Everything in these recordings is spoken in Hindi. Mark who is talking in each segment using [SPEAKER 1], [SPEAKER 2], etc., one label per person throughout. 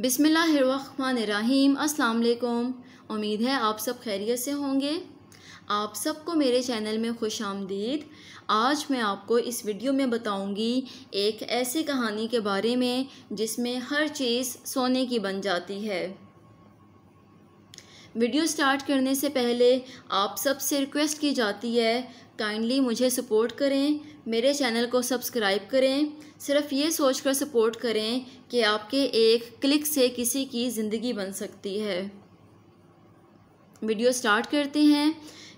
[SPEAKER 1] बिसमीम् अल्लाम उम्मीद है आप सब खैरियत से होंगे आप सबको मेरे चैनल में खुश आमदीद आज मैं आपको इस वीडियो में बताऊंगी एक ऐसी कहानी के बारे में जिसमें हर चीज़ सोने की बन जाती है वीडियो स्टार्ट करने से पहले आप सबसे रिक्वेस्ट की जाती है काइंडली मुझे सपोर्ट करें मेरे चैनल को सब्सक्राइब करें सिर्फ ये सोच कर सपोर्ट करें कि आपके एक क्लिक से किसी की ज़िंदगी बन सकती है वीडियो स्टार्ट करते हैं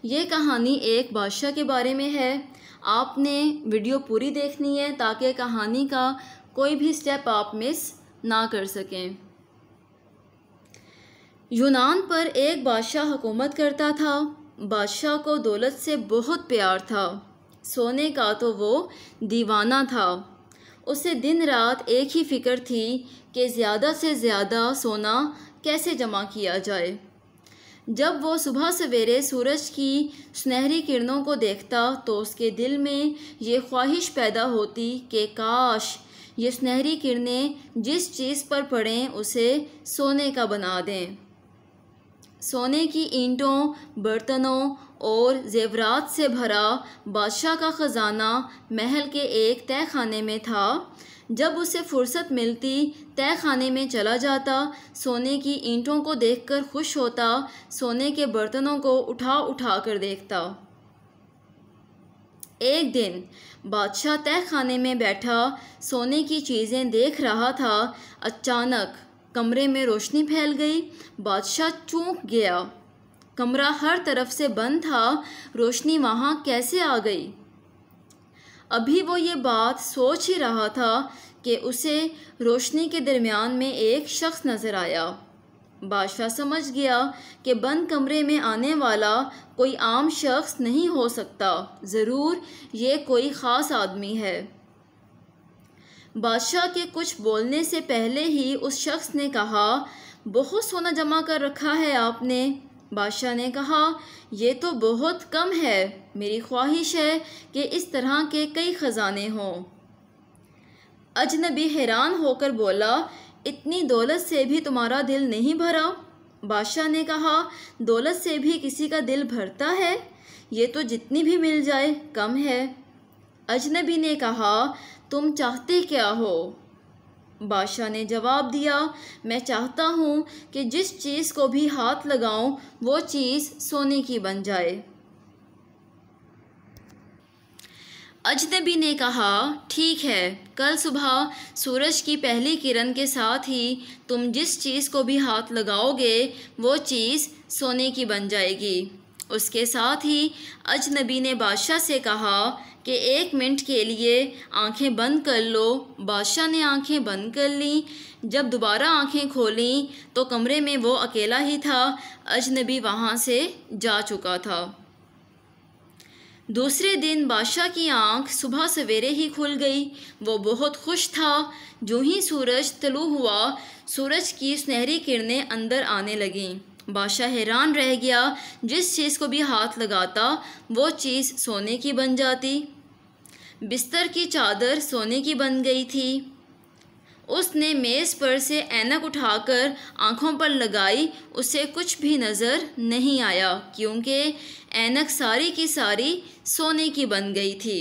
[SPEAKER 1] ये कहानी एक बादशाह के बारे में है आपने वीडियो पूरी देखनी है ताकि कहानी का कोई भी स्टेप आप मिस ना कर सकें यूनान पर एक बादशाह हुकूमत करता था बादशाह को दौलत से बहुत प्यार था सोने का तो वो दीवाना था उसे दिन रात एक ही फिक्र थी कि ज़्यादा से ज़्यादा सोना कैसे जमा किया जाए जब वो सुबह सवेरे सूरज की सुनहरी किरणों को देखता तो उसके दिल में ये ख्वाहिश पैदा होती कि काश ये सुनहरी किरणें जिस चीज़ पर पड़ें उसे सोने का बना दें सोने की ईंटों बर्तनों और जेवरात से भरा बादशाह का ख़जाना महल के एक तय खाने में था जब उसे फुर्सत मिलती तय खाने में चला जाता सोने की ईंटों को देखकर खुश होता सोने के बर्तनों को उठा उठा कर देखता एक दिन बादशाह तय खाने में बैठा सोने की चीज़ें देख रहा था अचानक कमरे में रोशनी फैल गई बादशाह चौंक गया कमरा हर तरफ से बंद था रोशनी वहाँ कैसे आ गई अभी वो ये बात सोच ही रहा था कि उसे रोशनी के दरमियान में एक शख्स नज़र आया बादशाह समझ गया कि बंद कमरे में आने वाला कोई आम शख्स नहीं हो सकता ज़रूर ये कोई ख़ास आदमी है बादशाह के कुछ बोलने से पहले ही उस शख्स ने कहा बहुत सोना जमा कर रखा है आपने बादशाह ने कहा यह तो बहुत कम है मेरी ख्वाहिश है कि इस तरह के कई ख़जाने हों अजनबी हैरान होकर बोला इतनी दौलत से भी तुम्हारा दिल नहीं भरा बादशाह ने कहा दौलत से भी किसी का दिल भरता है ये तो जितनी भी मिल जाए कम है अजनबी ने कहा तुम चाहते क्या हो बादशाह ने जवाब दिया मैं चाहता हूँ कि जिस चीज़ को भी हाथ लगाऊँ वो चीज़ सोने की बन जाए अजनबी ने कहा ठीक है कल सुबह सूरज की पहली किरण के साथ ही तुम जिस चीज़ को भी हाथ लगाओगे वो चीज़ सोने की बन जाएगी उसके साथ ही अजनबी ने बादशाह से कहा कि एक मिनट के लिए आंखें बंद कर लो बादशाह ने आंखें बंद कर ली जब दोबारा आंखें खोलीं तो कमरे में वो अकेला ही था अजनबी वहाँ से जा चुका था दूसरे दिन बादशाह की आंख सुबह सवेरे ही खुल गई वो बहुत खुश था जो ही सूरज तलु हुआ सूरज की सुनहरी किरणें अंदर आने लगीं बादशाह हैरान रह गया जिस चीज़ को भी हाथ लगाता वो चीज़ सोने की बन जाती बिस्तर की चादर सोने की बन गई थी उसने मेज़ पर से ऐनक उठाकर आंखों पर लगाई उसे कुछ भी नज़र नहीं आया क्योंकि ऐनक सारी की सारी सोने की बन गई थी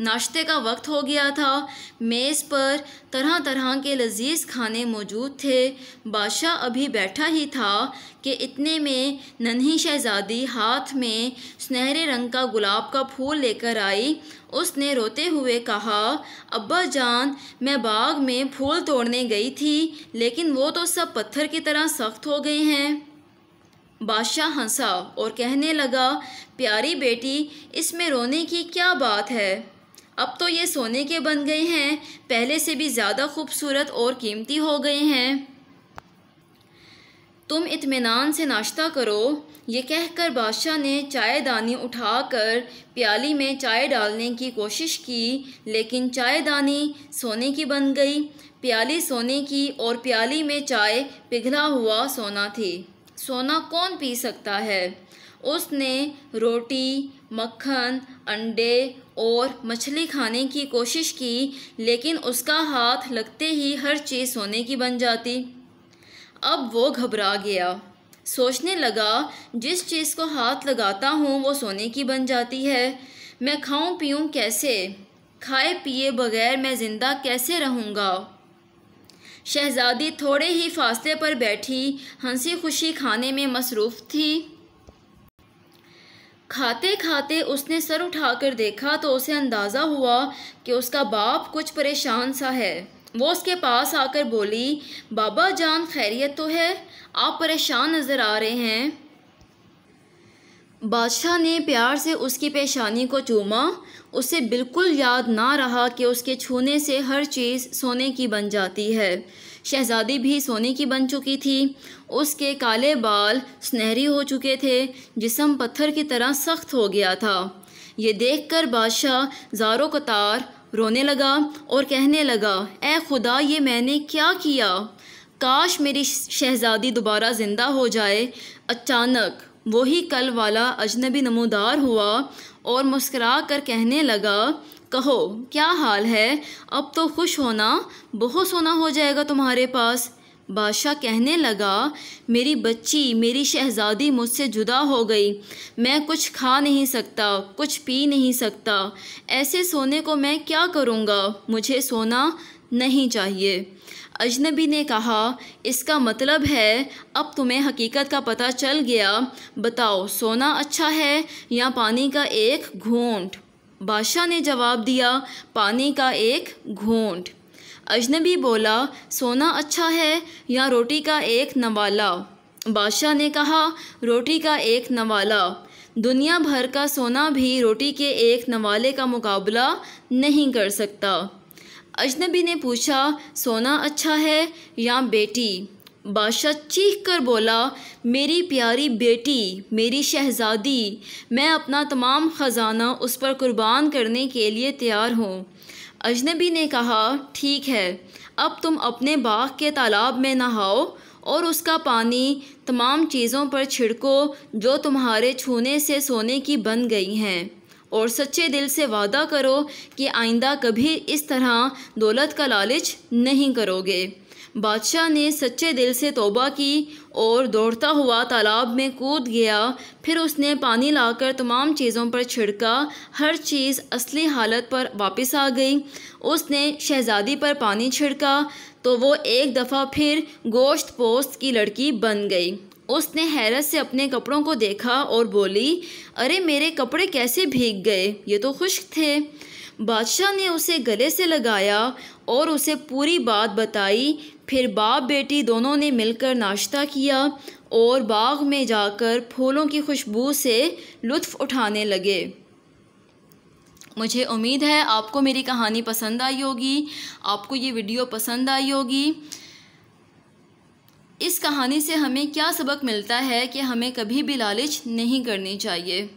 [SPEAKER 1] नाश्ते का वक्त हो गया था मेज़ पर तरह तरह के लजीज खाने मौजूद थे बादशाह अभी बैठा ही था कि इतने में नन्ही शहजादी हाथ में सुनहरे रंग का गुलाब का फूल लेकर आई उसने रोते हुए कहा अब्बा जान मैं बाग में फूल तोड़ने गई थी लेकिन वो तो सब पत्थर की तरह सख्त हो गए हैं बादशाह हंसा और कहने लगा प्यारी बेटी इसमें रोने की क्या बात है अब तो ये सोने के बन गए हैं पहले से भी ज़्यादा खूबसूरत और कीमती हो गए हैं तुम इत्मीनान से नाश्ता करो ये कहकर बादशाह ने चाय दानी उठाकर प्याली में चाय डालने की कोशिश की लेकिन चाय दानी सोने की बन गई प्याली सोने की और प्याली में चाय पिघला हुआ सोना थी सोना कौन पी सकता है उसने रोटी मक्खन अंडे और मछली खाने की कोशिश की लेकिन उसका हाथ लगते ही हर चीज़ सोने की बन जाती अब वो घबरा गया सोचने लगा जिस चीज़ को हाथ लगाता हूँ वो सोने की बन जाती है मैं खाऊं पीऊं कैसे खाए पिए बगैर मैं ज़िंदा कैसे रहूँगा शहज़ादी थोड़े ही फासले पर बैठी हंसी खुशी खाने में मसरूफ़ थी खाते खाते उसने सर उठाकर देखा तो उसे अंदाज़ा हुआ कि उसका बाप कुछ परेशान सा है वो उसके पास आकर बोली बाबा जान खैरियत तो है आप परेशान नज़र आ रहे हैं बादशाह ने प्यार से उसकी पेशानी को चूमा उसे बिल्कुल याद ना रहा कि उसके छूने से हर चीज़ सोने की बन जाती है शहज़ादी भी सोने की बन चुकी थी उसके काले बाल सुनहरी हो चुके थे जिसम पत्थर की तरह सख्त हो गया था ये देखकर बादशाह जारो कतार रोने लगा और कहने लगा ए खुदा ये मैंने क्या किया काश मेरी शहज़ादी दोबारा ज़िंदा हो जाए अचानक वही कल वाला अजनबी नमोदार हुआ और मुस्करा कर कहने लगा कहो क्या हाल है अब तो खुश होना बहुत सोना हो जाएगा तुम्हारे पास बादशाह कहने लगा मेरी बच्ची मेरी शहज़ादी मुझसे जुदा हो गई मैं कुछ खा नहीं सकता कुछ पी नहीं सकता ऐसे सोने को मैं क्या करूँगा मुझे सोना नहीं चाहिए अजनबी ने कहा इसका मतलब है अब तुम्हें हकीकत का पता चल गया बताओ सोना अच्छा है या पानी का एक घूंट बादशाह ने जवाब दिया पानी का एक घोंट अजनबी बोला सोना अच्छा है या रोटी का एक नवाला बादशाह ने कहा रोटी का एक नवाला दुनिया भर का सोना भी रोटी के एक नवाले का मुकाबला नहीं कर सकता अजनबी ने पूछा सोना अच्छा है या बेटी बादशाह चीख कर बोला मेरी प्यारी बेटी मेरी शहज़ादी मैं अपना तमाम ख़जाना उस पर कुर्बान करने के लिए तैयार हूँ अजनबी ने कहा ठीक है अब तुम अपने बाग के तालाब में नहाओ और उसका पानी तमाम चीज़ों पर छिड़को जो तुम्हारे छूने से सोने की बन गई हैं और सच्चे दिल से वादा करो कि आइंदा कभी इस तरह दौलत का लालच नहीं करोगे बादशाह ने सच्चे दिल से तोबा की और दौड़ता हुआ तालाब में कूद गया फिर उसने पानी लाकर तमाम चीज़ों पर छिड़का हर चीज़ असली हालत पर वापस आ गई उसने शहज़ादी पर पानी छिड़का तो वो एक दफ़ा फिर गोश्त पोस्त की लड़की बन गई उसने हैरत से अपने कपड़ों को देखा और बोली अरे मेरे कपड़े कैसे भीग गए ये तो खुश्क थे बादशाह ने उसे गले से लगाया और उसे पूरी बात बताई फिर बाप बेटी दोनों ने मिलकर नाश्ता किया और बाग में जाकर फूलों की खुशबू से लुत्फ़ उठाने लगे मुझे उम्मीद है आपको मेरी कहानी पसंद आई होगी आपको ये वीडियो पसंद आई होगी इस कहानी से हमें क्या सबक मिलता है कि हमें कभी भी लालच नहीं करनी चाहिए